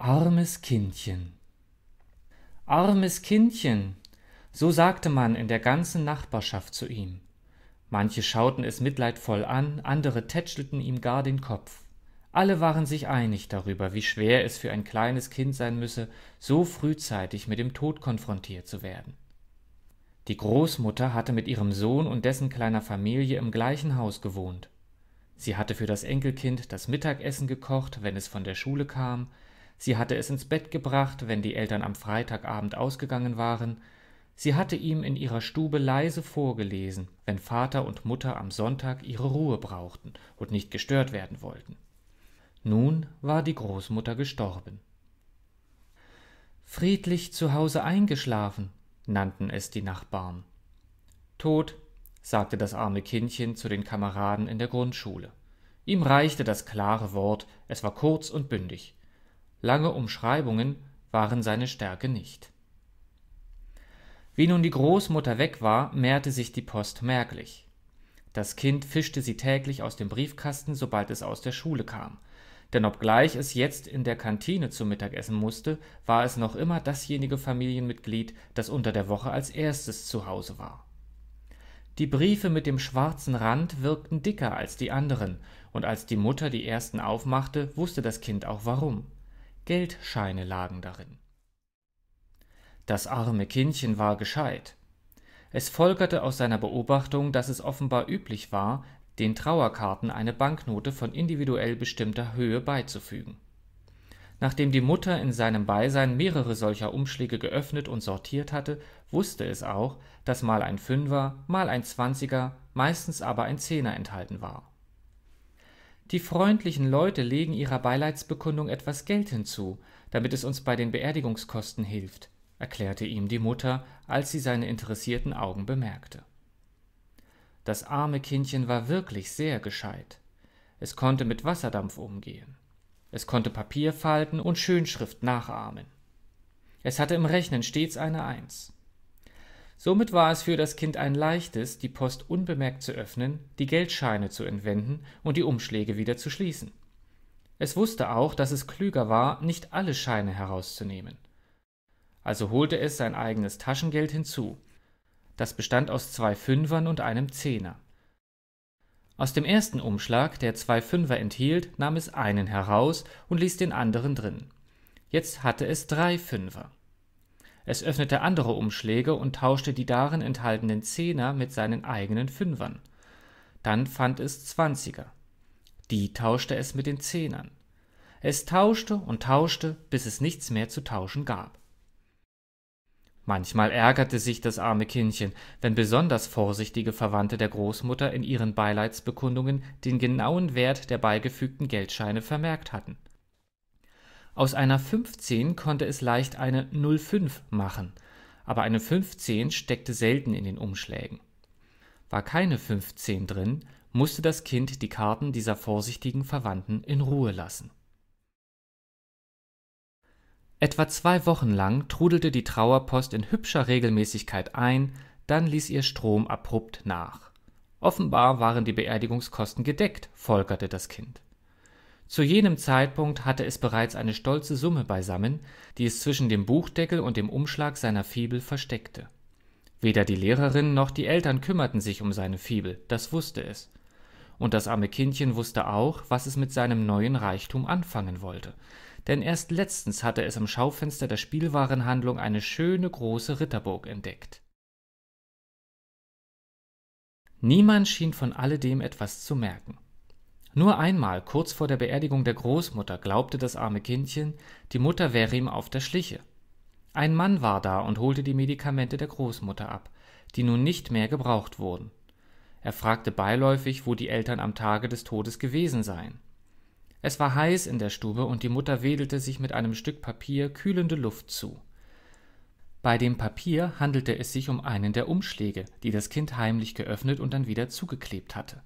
Armes Kindchen. Armes Kindchen. So sagte man in der ganzen Nachbarschaft zu ihm. Manche schauten es mitleidvoll an, andere tätschelten ihm gar den Kopf. Alle waren sich einig darüber, wie schwer es für ein kleines Kind sein müsse, so frühzeitig mit dem Tod konfrontiert zu werden. Die Großmutter hatte mit ihrem Sohn und dessen kleiner Familie im gleichen Haus gewohnt. Sie hatte für das Enkelkind das Mittagessen gekocht, wenn es von der Schule kam, sie hatte es ins Bett gebracht, wenn die Eltern am Freitagabend ausgegangen waren, sie hatte ihm in ihrer Stube leise vorgelesen, wenn Vater und Mutter am Sonntag ihre Ruhe brauchten und nicht gestört werden wollten. Nun war die Großmutter gestorben. Friedlich zu Hause eingeschlafen, nannten es die Nachbarn. Tot, sagte das arme Kindchen zu den Kameraden in der Grundschule. Ihm reichte das klare Wort, es war kurz und bündig. Lange Umschreibungen waren seine Stärke nicht. Wie nun die Großmutter weg war, mehrte sich die Post merklich. Das Kind fischte sie täglich aus dem Briefkasten, sobald es aus der Schule kam. Denn obgleich es jetzt in der Kantine zu Mittag essen musste, war es noch immer dasjenige Familienmitglied, das unter der Woche als erstes zu Hause war. Die Briefe mit dem schwarzen Rand wirkten dicker als die anderen, und als die Mutter die ersten aufmachte, wusste das Kind auch warum. Geldscheine lagen darin. Das arme Kindchen war gescheit. Es folgerte aus seiner Beobachtung, dass es offenbar üblich war, den Trauerkarten eine Banknote von individuell bestimmter Höhe beizufügen. Nachdem die Mutter in seinem Beisein mehrere solcher Umschläge geöffnet und sortiert hatte, wusste es auch, dass mal ein Fünfer, mal ein Zwanziger, meistens aber ein Zehner enthalten war. Die freundlichen Leute legen ihrer Beileidsbekundung etwas Geld hinzu, damit es uns bei den Beerdigungskosten hilft, erklärte ihm die Mutter, als sie seine interessierten Augen bemerkte. Das arme Kindchen war wirklich sehr gescheit. Es konnte mit Wasserdampf umgehen. Es konnte Papier falten und Schönschrift nachahmen. Es hatte im Rechnen stets eine Eins. Somit war es für das Kind ein leichtes, die Post unbemerkt zu öffnen, die Geldscheine zu entwenden und die Umschläge wieder zu schließen. Es wusste auch, dass es klüger war, nicht alle Scheine herauszunehmen. Also holte es sein eigenes Taschengeld hinzu. Das bestand aus zwei Fünfern und einem Zehner. Aus dem ersten Umschlag, der zwei Fünfer enthielt, nahm es einen heraus und ließ den anderen drin. Jetzt hatte es drei Fünfer. Es öffnete andere Umschläge und tauschte die darin enthaltenen Zehner mit seinen eigenen Fünfern. Dann fand es Zwanziger. Die tauschte es mit den Zehnern. Es tauschte und tauschte, bis es nichts mehr zu tauschen gab. Manchmal ärgerte sich das arme Kindchen, wenn besonders vorsichtige Verwandte der Großmutter in ihren Beileidsbekundungen den genauen Wert der beigefügten Geldscheine vermerkt hatten. Aus einer 15 konnte es leicht eine 05 machen, aber eine 15 steckte selten in den Umschlägen. War keine 15 drin, musste das Kind die Karten dieser vorsichtigen Verwandten in Ruhe lassen. Etwa zwei Wochen lang trudelte die Trauerpost in hübscher Regelmäßigkeit ein, dann ließ ihr Strom abrupt nach. Offenbar waren die Beerdigungskosten gedeckt, folgerte das Kind. Zu jenem Zeitpunkt hatte es bereits eine stolze Summe beisammen, die es zwischen dem Buchdeckel und dem Umschlag seiner Fibel versteckte. Weder die Lehrerin noch die Eltern kümmerten sich um seine Fibel, das wusste es. Und das arme Kindchen wusste auch, was es mit seinem neuen Reichtum anfangen wollte. Denn erst letztens hatte es am Schaufenster der Spielwarenhandlung eine schöne große Ritterburg entdeckt. Niemand schien von alledem etwas zu merken. Nur einmal, kurz vor der Beerdigung der Großmutter, glaubte das arme Kindchen, die Mutter wäre ihm auf der Schliche. Ein Mann war da und holte die Medikamente der Großmutter ab, die nun nicht mehr gebraucht wurden. Er fragte beiläufig, wo die Eltern am Tage des Todes gewesen seien. Es war heiß in der Stube und die Mutter wedelte sich mit einem Stück Papier kühlende Luft zu. Bei dem Papier handelte es sich um einen der Umschläge, die das Kind heimlich geöffnet und dann wieder zugeklebt hatte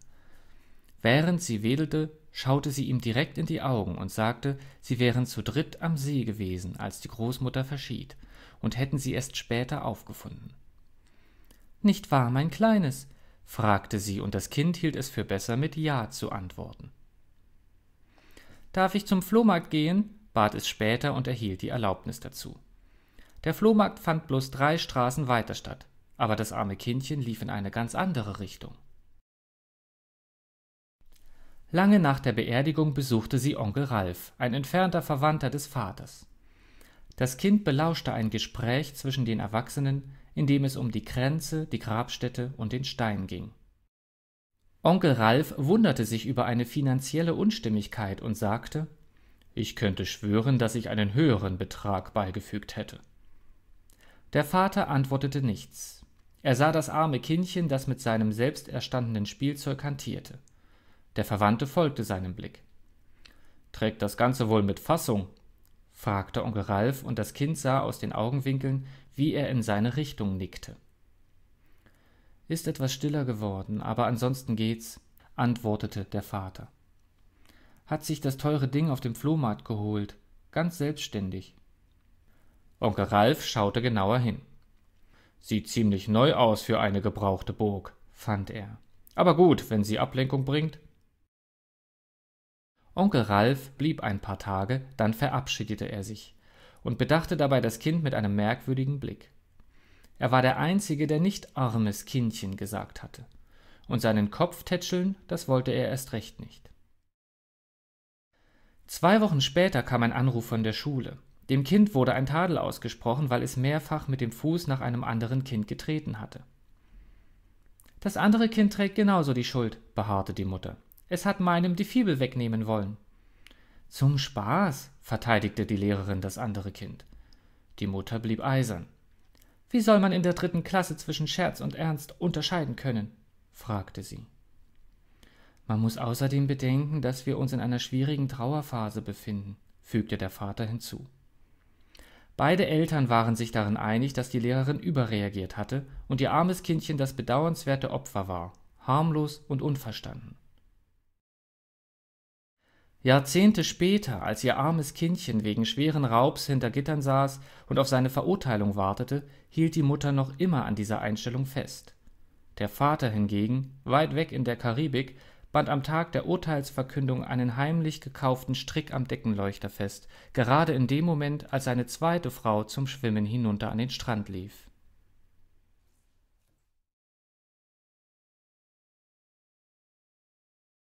während sie wedelte schaute sie ihm direkt in die augen und sagte sie wären zu dritt am see gewesen als die großmutter verschied und hätten sie erst später aufgefunden nicht wahr mein kleines fragte sie und das kind hielt es für besser mit ja zu antworten darf ich zum flohmarkt gehen bat es später und erhielt die erlaubnis dazu der flohmarkt fand bloß drei straßen weiter statt aber das arme kindchen lief in eine ganz andere richtung Lange nach der Beerdigung besuchte sie Onkel Ralf, ein entfernter Verwandter des Vaters. Das Kind belauschte ein Gespräch zwischen den Erwachsenen, in dem es um die Kränze, die Grabstätte und den Stein ging. Onkel Ralf wunderte sich über eine finanzielle Unstimmigkeit und sagte Ich könnte schwören, dass ich einen höheren Betrag beigefügt hätte. Der Vater antwortete nichts. Er sah das arme Kindchen, das mit seinem selbst erstandenen Spielzeug hantierte. Der Verwandte folgte seinem Blick. Trägt das Ganze wohl mit Fassung? fragte Onkel Ralf, und das Kind sah aus den Augenwinkeln, wie er in seine Richtung nickte. Ist etwas stiller geworden, aber ansonsten geht's, antwortete der Vater. Hat sich das teure Ding auf dem Flohmarkt geholt, ganz selbstständig. Onkel Ralf schaute genauer hin. Sieht ziemlich neu aus für eine gebrauchte Burg, fand er. Aber gut, wenn sie Ablenkung bringt, Onkel Ralf blieb ein paar Tage, dann verabschiedete er sich und bedachte dabei das Kind mit einem merkwürdigen Blick. Er war der Einzige, der nicht armes Kindchen gesagt hatte. Und seinen Kopf tätscheln, das wollte er erst recht nicht. Zwei Wochen später kam ein Anruf von der Schule. Dem Kind wurde ein Tadel ausgesprochen, weil es mehrfach mit dem Fuß nach einem anderen Kind getreten hatte. Das andere Kind trägt genauso die Schuld, beharrte die Mutter es hat meinem die Fibel wegnehmen wollen. Zum Spaß, verteidigte die Lehrerin das andere Kind. Die Mutter blieb eisern. Wie soll man in der dritten Klasse zwischen Scherz und Ernst unterscheiden können? fragte sie. Man muss außerdem bedenken, dass wir uns in einer schwierigen Trauerphase befinden, fügte der Vater hinzu. Beide Eltern waren sich darin einig, dass die Lehrerin überreagiert hatte und ihr armes Kindchen das bedauernswerte Opfer war, harmlos und unverstanden. Jahrzehnte später, als ihr armes Kindchen wegen schweren Raubs hinter Gittern saß und auf seine Verurteilung wartete, hielt die Mutter noch immer an dieser Einstellung fest. Der Vater hingegen, weit weg in der Karibik, band am Tag der Urteilsverkündung einen heimlich gekauften Strick am Deckenleuchter fest, gerade in dem Moment, als seine zweite Frau zum Schwimmen hinunter an den Strand lief